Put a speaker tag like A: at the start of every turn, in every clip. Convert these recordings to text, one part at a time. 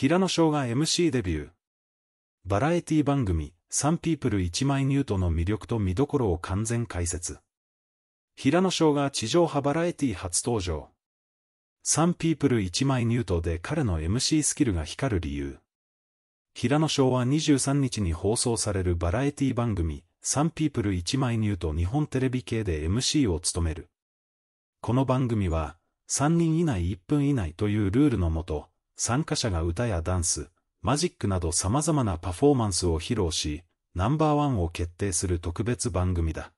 A: 平野翔が MC デビュー。バラエティ番組、サンピープル1枚ニュートの魅力と見どころを完全解説。平野翔が地上波バラエティ初登場。サンピープル1枚ニュートで彼の MC スキルが光る理由。平野翔は23日に放送されるバラエティ番組、サンピープル1枚ニュート日本テレビ系で MC を務める。この番組は、3人以内1分以内というルールのもと、参加者が歌やダンス、マジックなど様々なパフォーマンスを披露し、ナンバーワンを決定する特別番組だ。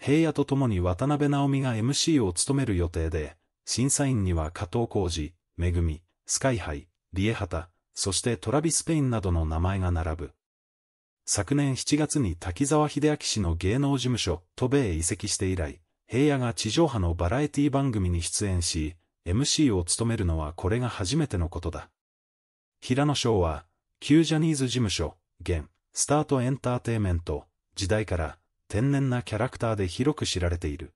A: 平野と共に渡辺直美が MC を務める予定で、審査員には加藤浩二、めぐみ、スカイハイ、リエハタ、そしてトラビス・ペインなどの名前が並ぶ。昨年7月に滝沢秀明氏の芸能事務所、都米へ移籍して以来、平野が地上波のバラエティ番組に出演し、MC を務めるのはこれが初めてのことだ。平野翔は、旧ジャニーズ事務所、現、スタートエンターテイメント、時代から、天然なキャラクターで広く知られている。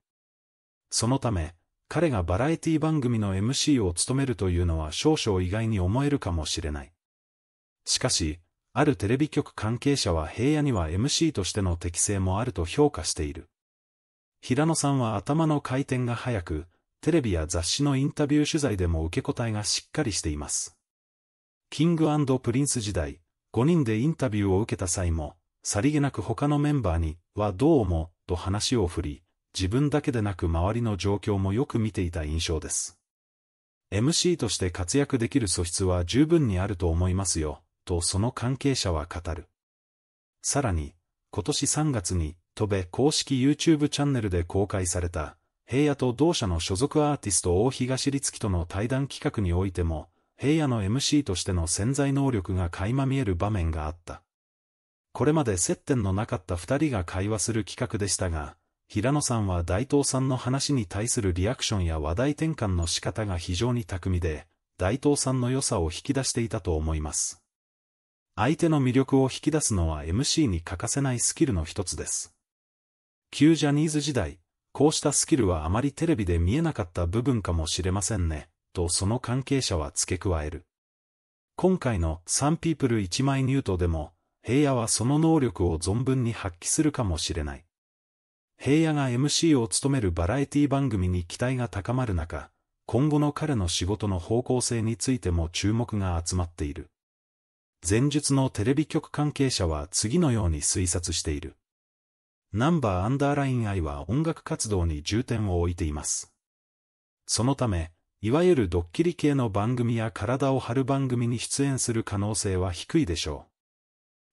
A: そのため、彼がバラエティ番組の MC を務めるというのは少々意外に思えるかもしれない。しかし、あるテレビ局関係者は平野には MC としての適性もあると評価している。平野さんは頭の回転が速く、テレビや雑誌のインタビュー取材でも受け答えがしっかりしています。キングプリンス時代、5人でインタビューを受けた際も、さりげなく他のメンバーに、はどうも、と話を振り、自分だけでなく周りの状況もよく見ていた印象です。MC として活躍できる素質は十分にあると思いますよ、とその関係者は語る。さらに、今年3月に、戸部公式 YouTube チャンネルで公開された、平野と同社の所属アーティスト大東律樹との対談企画においても、平野の MC としての潜在能力が垣間見える場面があった。これまで接点のなかった二人が会話する企画でしたが、平野さんは大東さんの話に対するリアクションや話題転換の仕方が非常に巧みで、大東さんの良さを引き出していたと思います。相手の魅力を引き出すのは MC に欠かせないスキルの一つです。旧ジャニーズ時代、こうしたスキルはあまりテレビで見えなかった部分かもしれませんね、とその関係者は付け加える。今回のサンピープル1枚ニュートでも、平野はその能力を存分に発揮するかもしれない。平野が MC を務めるバラエティ番組に期待が高まる中、今後の彼の仕事の方向性についても注目が集まっている。前述のテレビ局関係者は次のように推察している。ナンバーアンダーラインアイは音楽活動に重点を置いています。そのため、いわゆるドッキリ系の番組や体を張る番組に出演する可能性は低いでしょう。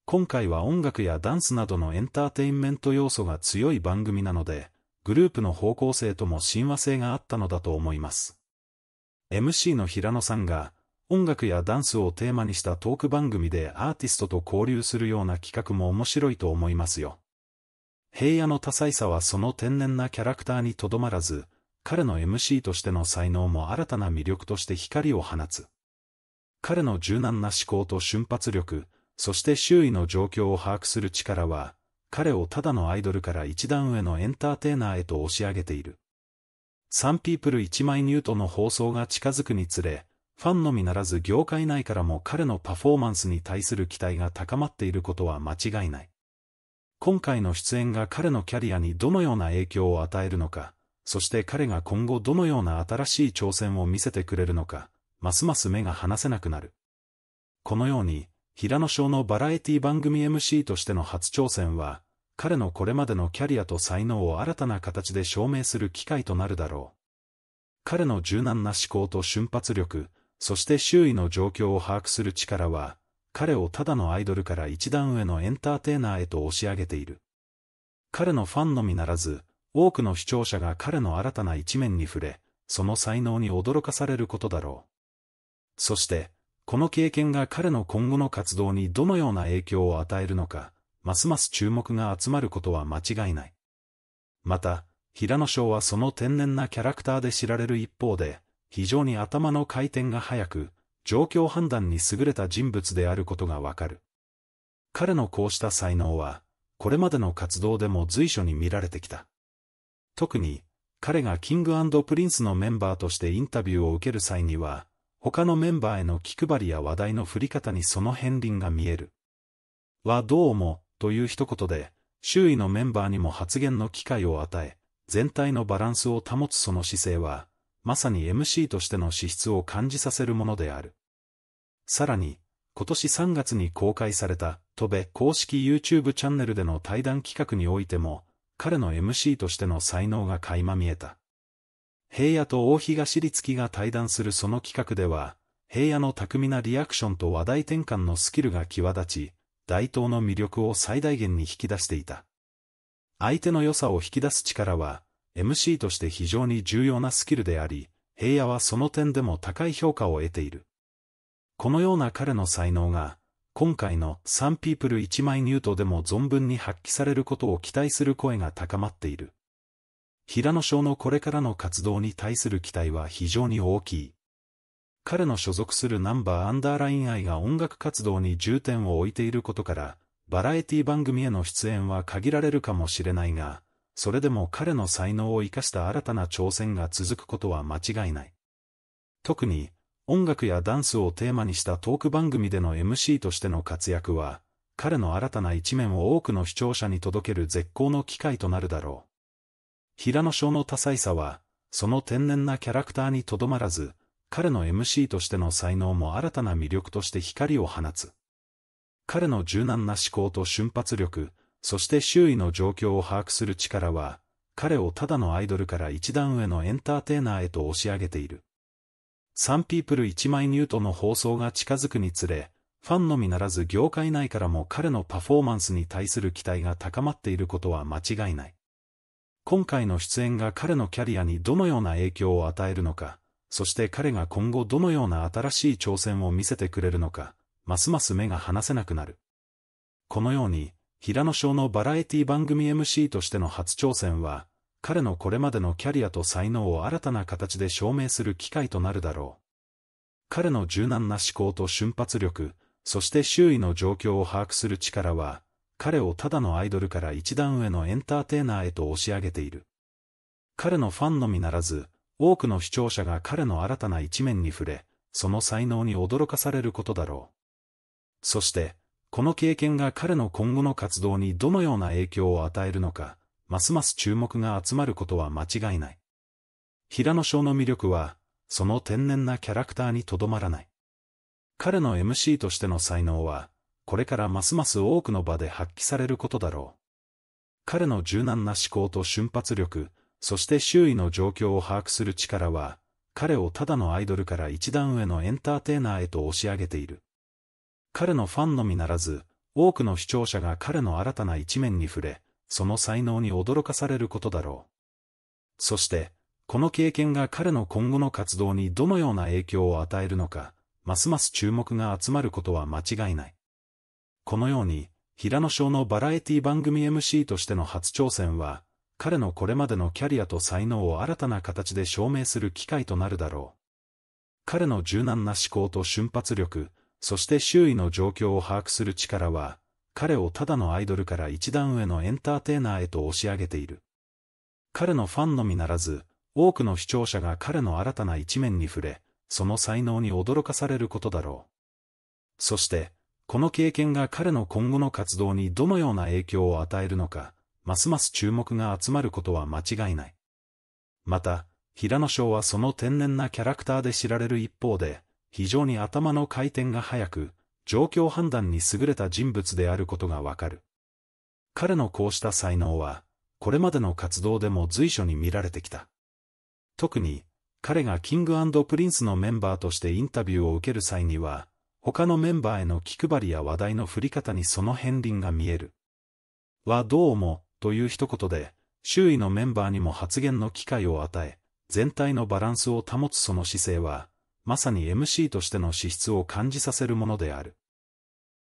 A: 今回は音楽やダンスなどのエンターテインメント要素が強い番組なので、グループの方向性とも親和性があったのだと思います。MC の平野さんが、音楽やダンスをテーマにしたトーク番組でアーティストと交流するような企画も面白いと思いますよ。平野の多彩さはその天然なキャラクターにとどまらず、彼の MC としての才能も新たな魅力として光を放つ。彼の柔軟な思考と瞬発力、そして周囲の状況を把握する力は、彼をただのアイドルから一段上のエンターテイナーへと押し上げている。サンピープル一枚ニュートの放送が近づくにつれ、ファンのみならず業界内からも彼のパフォーマンスに対する期待が高まっていることは間違いない。今回の出演が彼のキャリアにどのような影響を与えるのか、そして彼が今後どのような新しい挑戦を見せてくれるのか、ますます目が離せなくなる。このように、平野翔のバラエティ番組 MC としての初挑戦は、彼のこれまでのキャリアと才能を新たな形で証明する機会となるだろう。彼の柔軟な思考と瞬発力、そして周囲の状況を把握する力は、彼をただのアイドルから一段上のエンターテイナーへと押し上げている。彼のファンのみならず、多くの視聴者が彼の新たな一面に触れ、その才能に驚かされることだろう。そして、この経験が彼の今後の活動にどのような影響を与えるのか、ますます注目が集まることは間違いない。また、平野翔はその天然なキャラクターで知られる一方で、非常に頭の回転が速く、状況判断に優れた人物であることがわかる。彼のこうした才能は、これまでの活動でも随所に見られてきた。特に、彼がキングプリンスのメンバーとしてインタビューを受ける際には、他のメンバーへの気配りや話題の振り方にその片鱗が見える。はどうも、という一言で、周囲のメンバーにも発言の機会を与え、全体のバランスを保つその姿勢は、まさに MC としての資質を感じさせるものである。さらに、今年3月に公開された、戸部公式 YouTube チャンネルでの対談企画においても、彼の MC としての才能が垣間見えた。平野と大東立樹が対談するその企画では、平野の巧みなリアクションと話題転換のスキルが際立ち、大東の魅力を最大限に引き出していた。相手の良さを引き出す力は、MC として非常に重要なスキルであり、平野はその点でも高い評価を得ている。このような彼の才能が、今回のサンピープル1枚ニュートでも存分に発揮されることを期待する声が高まっている。平野翔のこれからの活動に対する期待は非常に大きい。彼の所属するナンバーアンダーライン愛が音楽活動に重点を置いていることから、バラエティ番組への出演は限られるかもしれないが、それでも彼の才能を生かした新たな挑戦が続くことは間違いない。特に、音楽やダンスをテーマにしたトーク番組での MC としての活躍は、彼の新たな一面を多くの視聴者に届ける絶好の機会となるだろう。平野翔の多彩さは、その天然なキャラクターにとどまらず、彼の MC としての才能も新たな魅力として光を放つ。彼の柔軟な思考と瞬発力、そして周囲の状況を把握する力は、彼をただのアイドルから一段上のエンターテイナーへと押し上げている。サンピープル1枚ニュートの放送が近づくにつれ、ファンのみならず業界内からも彼のパフォーマンスに対する期待が高まっていることは間違いない。今回の出演が彼のキャリアにどのような影響を与えるのか、そして彼が今後どのような新しい挑戦を見せてくれるのか、ますます目が離せなくなる。このように、平野翔のバラエティ番組 MC としての初挑戦は、彼のこれまでのキャリアと才能を新たな形で証明する機会となるだろう。彼の柔軟な思考と瞬発力、そして周囲の状況を把握する力は、彼をただのアイドルから一段上のエンターテイナーへと押し上げている。彼のファンのみならず、多くの視聴者が彼の新たな一面に触れ、その才能に驚かされることだろう。そして、この経験が彼の今後の活動にどのような影響を与えるのか、ますます注目が集まることは間違いない。平野翔の魅力は、その天然なキャラクターにとどまらない。彼の MC としての才能は、これからますます多くの場で発揮されることだろう。彼の柔軟な思考と瞬発力、そして周囲の状況を把握する力は、彼をただのアイドルから一段上のエンターテイナーへと押し上げている。彼のファンのみならず、多くの視聴者が彼の新たな一面に触れ、その才能に驚かされることだろう。そして、この経験が彼の今後の活動にどのような影響を与えるのか、ますます注目が集まることは間違いない。このように、平野翔のバラエティ番組 MC としての初挑戦は、彼のこれまでのキャリアと才能を新たな形で証明する機会となるだろう。彼の柔軟な思考と瞬発力、そして周囲の状況を把握する力は、彼をただのアイドルから一段上のエンターテイナーへと押し上げている。彼のファンのみならず、多くの視聴者が彼の新たな一面に触れ、その才能に驚かされることだろう。そして、この経験が彼の今後の活動にどのような影響を与えるのか、ますます注目が集まることは間違いない。また、平野翔はその天然なキャラクターで知られる一方で、非常に頭の回転が速く、状況判断に優れた人物であることがわかる。彼のこうした才能は、これまでの活動でも随所に見られてきた。特に、彼がキングプリンスのメンバーとしてインタビューを受ける際には、他のメンバーへの気配りや話題の振り方にその片鱗が見える。はどうも、という一言で、周囲のメンバーにも発言の機会を与え、全体のバランスを保つその姿勢は、まさに MC としての資質を感じさせるものである。